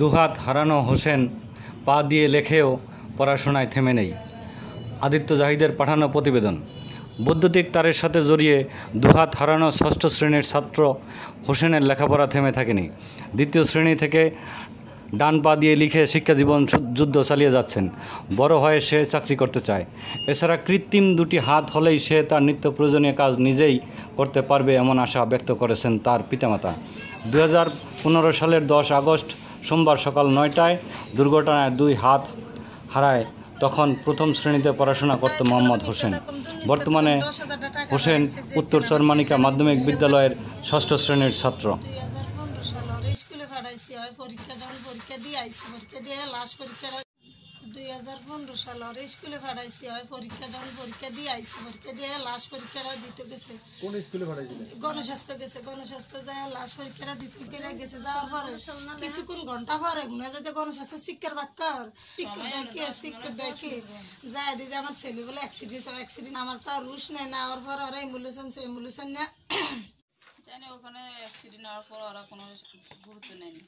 দুহাত হারানো হোসেন পা দিয়ে লেখেও পড়াশোনায় থেমে নেই আদিত্য জাহিদের পাঠানো প্রতিবেদন বৈদ্যুতিক তারের সাথে জড়িয়ে দুহাত হারানো ষষ্ঠ শ্রেণীর ছাত্র হোসেনের লেখাপড়া থেমে থাকেনি দ্বিতীয় শ্রেণী থেকে ডান পা দিয়ে লিখে শিক্ষাজীবন যুদ্ধ চালিয়ে যাচ্ছেন বড় হয়ে সে চাকরি করতে চায় এছাড়া কৃত্রিম দুটি হাত হলেই সে তার নিত্য প্রয়োজনীয় কাজ নিজেই করতে পারবে এমন আশা ব্যক্ত করেছেন তার পিতামাতা দু সালের দশ আগস্ট সোমবার সকাল নয়টায় দুর্ঘটনায় দুই হাত হারায় তখন প্রথম শ্রেণীতে পড়াশোনা করত মোহাম্মদ হোসেন বর্তমানে হোসেন উত্তর চরমানিকা মাধ্যমিক বিদ্যালয়ের ষষ্ঠ শ্রেণীর ছাত্র পরীক্ষা দিয়ে পরীক্ষা দিয়ে লাস্ট পরীক্ষা দুই হাজার পনেরো সাল ওর স্কুলে পাঠাইছি হয় পরীক্ষা পরীক্ষা দিয়ে আইছি পরীক্ষা দিয়ে লাস্ট পরীক্ষাটা গণস্বাস্থ্য গেছে গণস্বাস্থ্য শিক্ষার বাক্কর শিক্ষক দেখি শিক্ষক দেখি যায় দিয়ে যে আমার ছেলে বলে অ্যাক্সিডেন্ট অ্যাক্সিডেন্ট আমার তো আর রুশ নেই না ওর পর ওরা এম্বুলেশন সে এম্বুলেশন না ওখানে পর ওরা কোনো গুরুত্ব নেয়নি